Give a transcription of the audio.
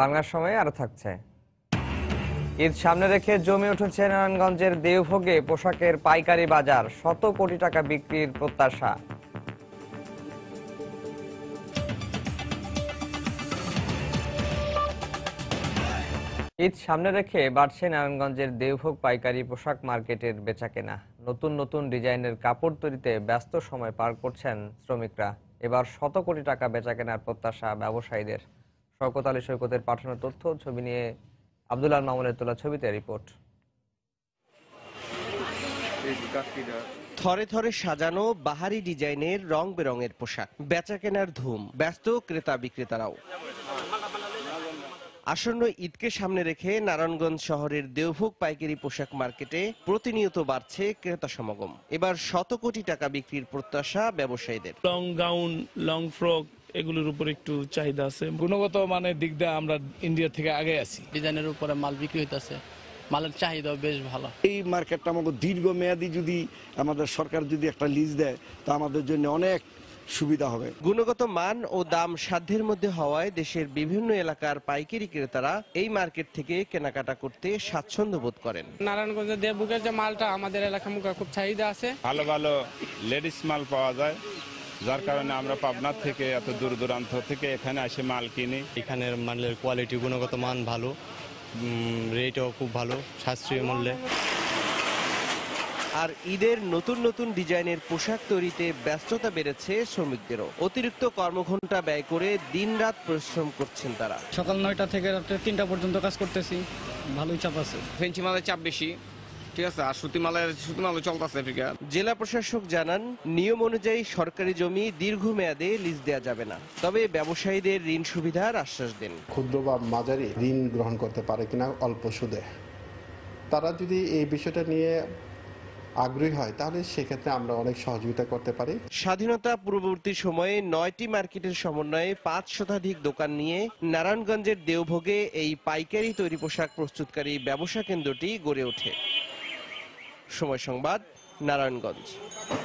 বাংলার সময় আরো থাকছে ঈদ সামনে রেখে জমে উঠেছে নারায়ণগঞ্জের দেওভোগে পোশাকের পাইকারি বাজার শত কোটি টাকা বিক্রির প্রত্যাশা ঈদ সামনে রেখে বাড়ছে নারায়ণগঞ্জের দেওভোগ পাইকারি পোশাক মার্কেটের বেচাকেনা নতুন নতুন ডিজাইনের কাপড় তৈরিতে ব্যস্ত সময় পার করছেন শ্রমিকরা এবার শত কোটি টাকা বেচাকেনার প্রত্যাশা ব্যবসায়ীদের শওকত আলী সৈকতের পাঠানো তথ্য ছবি নিয়ে আবদুল্লাহ মামুনের তোলা ছবিতে রিপোর্ট থরে থরে সাজানো বাহারি ডিজাইনের রং বেরঙের পোশাক বেচা কেনার ধুম ব্যস্ত ক্রেতা বিক্রেতারাও আসন্ন ঈদকে সামনে রেখে নারায়ণগঞ্জ শহরের দেওভোগ পাইকারি পোশাক মার্কেটে প্রতিনিয়ত বাড়ছে ক্রেতা সমাগম এবার শত কোটি টাকা বিক্রির প্রত্যাশা ব্যবসায়ীদের লং গাউন লং ফ্রক এগুলোর উপর একটু চাহিদা আছে গুণগত মানে দিক দিয়ে আমরা ইন্ডিয়া থেকে আগে আছি ডিজাইনের উপরে মাল বিক্রি হইতেছে মালের চাহিদা বেশ ভালো এই মার্কেটটা আমাকে দীর্ঘমেয়াদী যদি আমাদের সরকার যদি একটা লিজ দেয় তা আমাদের জন্য অনেক সুবিধা হবে গুণগত মান ও দাম সাধ্যের মধ্যে হওয়ায় দেশের বিভিন্ন এলাকার পাইকারি ক্রেতারা এই মার্কেট থেকে কেনাকাটা করতে স্বাচ্ছন্দ্য বোধ করেন নারায়ণগঞ্জের দেবুকের যে মালটা আমাদের এলাকা মুখে খুব চাহিদা আছে ভালো ভালো লেডিস মাল পাওয়া যায় যার কারণে আমরা পাবনা থেকে এত দূর দূরান্ত থেকে এখানে এসে মাল কিনি এখানের মালের কোয়ালিটি গুণগত মান ভালো রেটও খুব ভালো সাশ্রয়ী মূল্যে আর ঈদের নতুন নতুন ডিজাইনের পোশাক তৈরিতে ব্যস্ততা বেড়েছে শ্রমিকদেরও অতিরিক্ত কর্মঘণ্টা ব্যয় করে দিনরাত পরিশ্রম করছেন তারা সকাল নয়টা থেকে রাত্রে তিনটা পর্যন্ত কাজ করতেছি ভালোই চাপ আছে ফেঞ্চি মালের চাপ বেশি ঠিক আছে আর সুতিমালের সুতিমালে চলতেছে ফিকা জেলা প্রশাসক জানান নিয়ম অনুযায়ী সরকারি জমি দীর্ঘমেয়াদে লিজ দেওয়া যাবে না তবে ব্যবসায়ীদের ঋণ সুবিধার আশ্বাস দেন ক্ষুদ্র বা মাঝারি ঋণ গ্রহণ করতে পারে কিনা অল্প সুদে তারা যদি এই বিষয়টা নিয়ে আগ্রহী হয় তাহলে সেক্ষেত্রে আমরা অনেক সহযোগিতা করতে পারি স্বাধীনতা পূর্ববর্তী সময়ে নয়টি মার্কেটের সমন্বয়ে পাঁচ শতাধিক দোকান নিয়ে নারায়ণগঞ্জের দেওভোগে এই পাইকারি তৈরি পোশাক প্রস্তুতকারী ব্যবসা কেন্দ্রটি গড়ে ওঠে সময় সংবাদ নারায়ণগঞ্জ